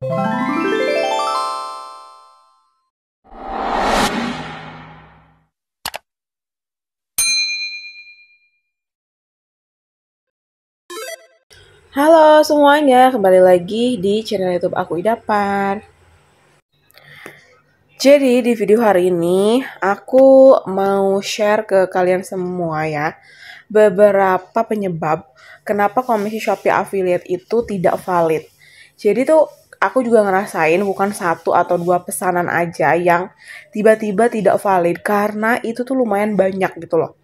Halo semuanya, kembali lagi di channel YouTube aku Idapar. Jadi di video hari ini aku mau share ke kalian semua ya beberapa penyebab kenapa komisi Shopee affiliate itu tidak valid. Jadi tuh aku juga ngerasain bukan satu atau dua pesanan aja yang tiba-tiba tidak valid karena itu tuh lumayan banyak gitu loh.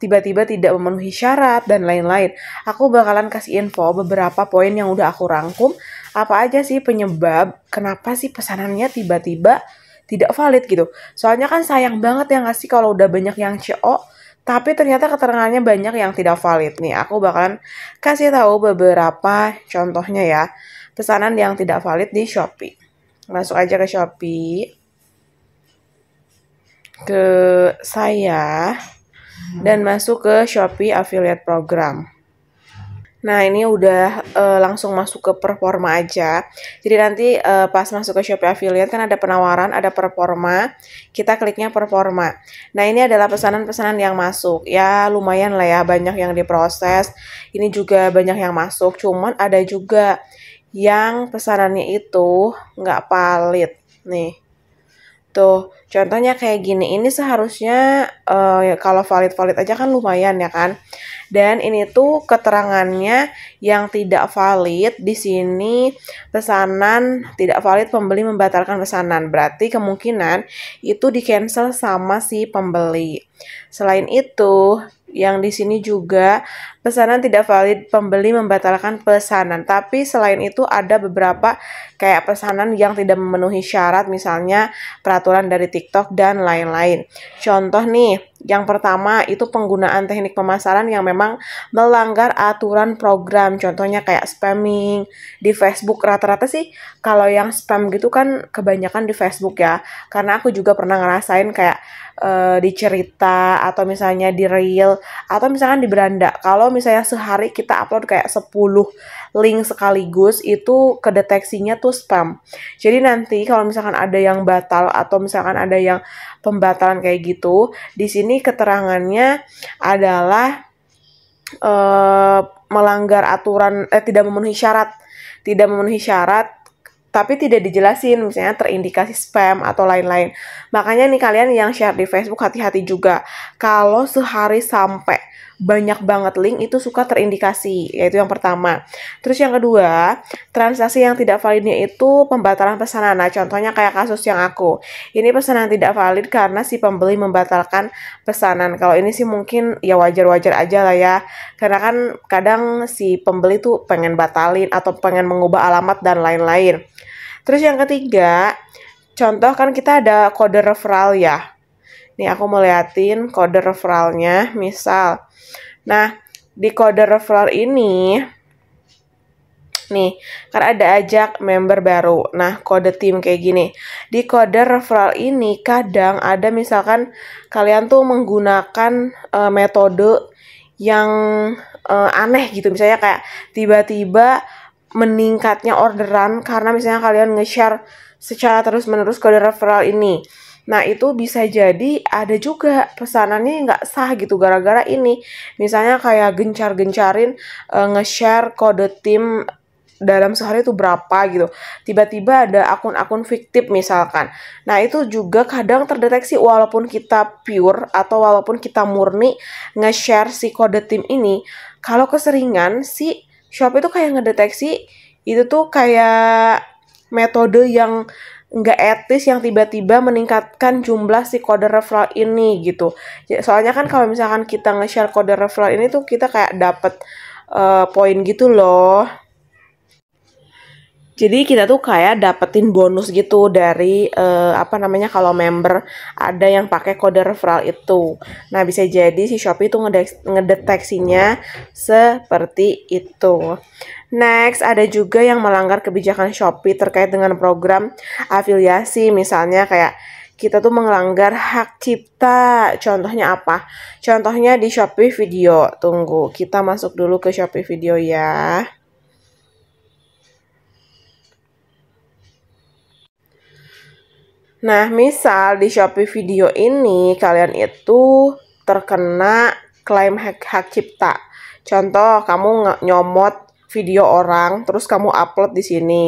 Tiba-tiba tidak memenuhi syarat dan lain-lain. Aku bakalan kasih info beberapa poin yang udah aku rangkum. Apa aja sih penyebab kenapa sih pesanannya tiba-tiba tidak valid gitu. Soalnya kan sayang banget ya nggak sih kalau udah banyak yang CO tapi ternyata keterangannya banyak yang tidak valid nih. Aku bakalan kasih tahu beberapa contohnya ya pesanan yang tidak valid di Shopee. Masuk aja ke Shopee, ke saya, dan masuk ke Shopee Affiliate Program. Nah, ini udah uh, langsung masuk ke performa aja. Jadi nanti uh, pas masuk ke Shopee Affiliate kan ada penawaran, ada performa. Kita kliknya performa. Nah, ini adalah pesanan-pesanan yang masuk. Ya, lumayan lah ya, banyak yang diproses. Ini juga banyak yang masuk, cuman ada juga yang pesanannya itu nggak valid nih tuh contohnya kayak gini ini seharusnya uh, ya kalau valid valid aja kan lumayan ya kan dan ini tuh keterangannya yang tidak valid di sini pesanan tidak valid pembeli membatalkan pesanan berarti kemungkinan itu di cancel sama si pembeli selain itu yang di sini juga pesanan tidak valid pembeli membatalkan pesanan. Tapi selain itu ada beberapa kayak pesanan yang tidak memenuhi syarat misalnya peraturan dari TikTok dan lain-lain. Contoh nih yang pertama itu penggunaan teknik pemasaran yang memang melanggar aturan program. Contohnya kayak spamming di Facebook rata-rata sih kalau yang spam gitu kan kebanyakan di Facebook ya. Karena aku juga pernah ngerasain kayak uh, di cerita atau misalnya di reel atau misalkan di beranda. Kalau misalnya sehari kita upload kayak 10 link sekaligus itu kedeteksinya tuh spam. Jadi nanti kalau misalkan ada yang batal atau misalkan ada yang pembatalan kayak gitu, di sini sini keterangannya adalah e, melanggar aturan eh tidak memenuhi syarat, tidak memenuhi syarat tapi tidak dijelasin misalnya terindikasi spam atau lain-lain. Makanya nih kalian yang share di Facebook hati-hati juga. Kalau sehari sampai banyak banget link itu suka terindikasi, yaitu yang pertama. Terus yang kedua, transaksi yang tidak validnya itu pembatalan pesanan. Nah, contohnya kayak kasus yang aku. Ini pesanan tidak valid karena si pembeli membatalkan pesanan. Kalau ini sih mungkin ya wajar-wajar aja lah ya. Karena kan kadang si pembeli tuh pengen batalin atau pengen mengubah alamat dan lain-lain. Terus yang ketiga, contoh kan kita ada kode referral ya. Nih aku mau liatin kode referralnya, misal Nah, di kode referral ini Nih, kan ada ajak member baru. Nah, kode tim kayak gini. Di kode referral ini kadang ada misalkan kalian tuh menggunakan uh, metode yang uh, aneh gitu. Misalnya kayak tiba-tiba meningkatnya orderan karena misalnya kalian nge-share secara terus-menerus kode referral ini. Nah itu bisa jadi ada juga pesanannya nggak sah gitu gara-gara ini. Misalnya kayak gencar-gencarin e, nge-share kode tim dalam sehari itu berapa gitu. Tiba-tiba ada akun-akun fiktif misalkan. Nah itu juga kadang terdeteksi walaupun kita pure atau walaupun kita murni nge-share si kode tim ini. Kalau keseringan si shop itu kayak ngedeteksi itu tuh kayak metode yang nggak etis yang tiba-tiba meningkatkan jumlah si kode referral ini gitu. Ya, soalnya kan kalau misalkan kita nge-share kode referral ini tuh kita kayak dapet uh, poin gitu loh. Jadi kita tuh kayak dapetin bonus gitu dari uh, apa namanya kalau member ada yang pakai kode referral itu. Nah, bisa jadi si Shopee tuh ngedeteksinya seperti itu. Next, ada juga yang melanggar kebijakan Shopee terkait dengan program afiliasi misalnya kayak kita tuh melanggar hak cipta. Contohnya apa? Contohnya di Shopee Video. Tunggu, kita masuk dulu ke Shopee Video ya. Nah, misal di Shopee video ini kalian itu terkena klaim hak, hak cipta. Contoh, kamu nyomot video orang, terus kamu upload di sini.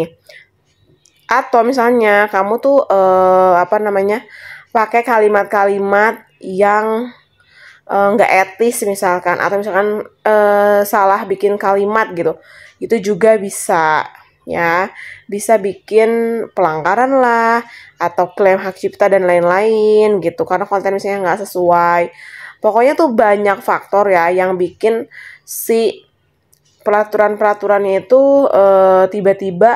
Atau misalnya kamu tuh uh, apa namanya pakai kalimat-kalimat yang eh, nggak uh, etis misalkan, atau misalkan uh, salah bikin kalimat gitu, itu juga bisa ya bisa bikin pelanggaran lah atau klaim hak cipta dan lain-lain gitu karena konten misalnya nggak sesuai pokoknya tuh banyak faktor ya yang bikin si peraturan-peraturannya itu eh, tiba-tiba uh, tiba -tiba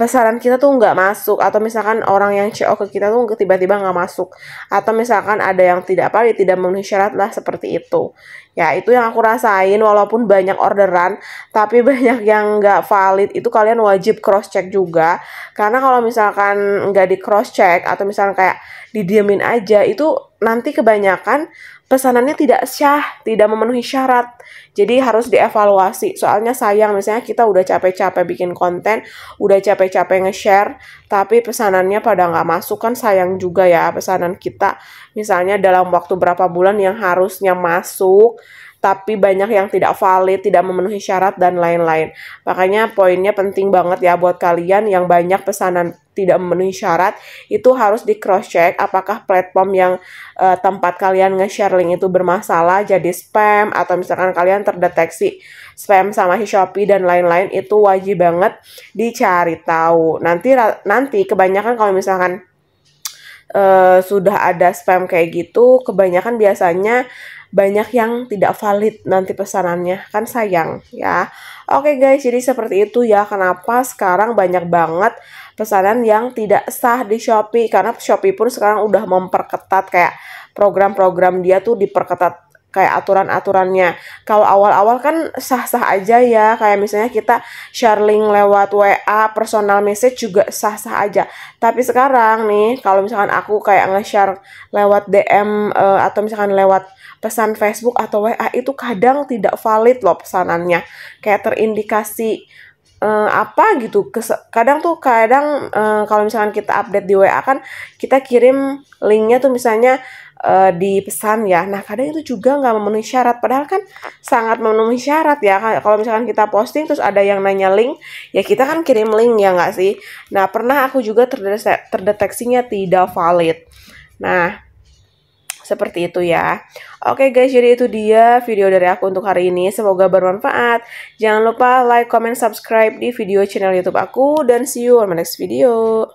pesanan kita tuh nggak masuk atau misalkan orang yang CO ke kita tuh tiba-tiba nggak masuk atau misalkan ada yang tidak apa tidak memenuhi syarat lah seperti itu ya itu yang aku rasain walaupun banyak orderan tapi banyak yang nggak valid itu kalian wajib cross check juga karena kalau misalkan nggak di cross check atau misalkan kayak didiamin aja itu nanti kebanyakan pesanannya tidak syah, tidak memenuhi syarat. Jadi harus dievaluasi. Soalnya sayang misalnya kita udah capek-capek bikin konten, udah capek-capek nge-share, tapi pesanannya pada nggak masuk kan sayang juga ya pesanan kita. Misalnya dalam waktu berapa bulan yang harusnya masuk, tapi banyak yang tidak valid, tidak memenuhi syarat dan lain-lain. Makanya poinnya penting banget ya buat kalian yang banyak pesanan tidak memenuhi syarat itu harus di cross check apakah platform yang uh, tempat kalian nge-share link itu bermasalah jadi spam atau misalkan kalian terdeteksi spam sama si Shopee dan lain-lain itu wajib banget dicari tahu. Nanti nanti kebanyakan kalau misalkan uh, sudah ada spam kayak gitu, kebanyakan biasanya banyak yang tidak valid nanti pesanannya kan sayang ya oke guys jadi seperti itu ya kenapa sekarang banyak banget pesanan yang tidak sah di Shopee karena Shopee pun sekarang udah memperketat kayak program-program dia tuh diperketat kayak aturan-aturannya. Kalau awal-awal kan sah-sah aja ya, kayak misalnya kita share link lewat WA, personal message juga sah-sah aja. Tapi sekarang nih, kalau misalkan aku kayak nge-share lewat DM uh, eh, atau misalkan lewat pesan Facebook atau WA itu kadang tidak valid loh pesanannya. Kayak terindikasi uh, apa gitu Kes- kadang tuh kadang uh, kalau misalkan kita update di WA kan kita kirim linknya tuh misalnya uh, di pesan ya nah kadang itu juga nggak memenuhi syarat padahal kan sangat memenuhi syarat ya kalau misalkan kita posting terus ada yang nanya link ya kita kan kirim link ya nggak sih nah pernah aku juga terdeteksinya tidak valid nah seperti itu ya. Oke guys, jadi itu dia video dari aku untuk hari ini. Semoga bermanfaat. Jangan lupa like, comment, subscribe di video channel YouTube aku. Dan see you on my next video.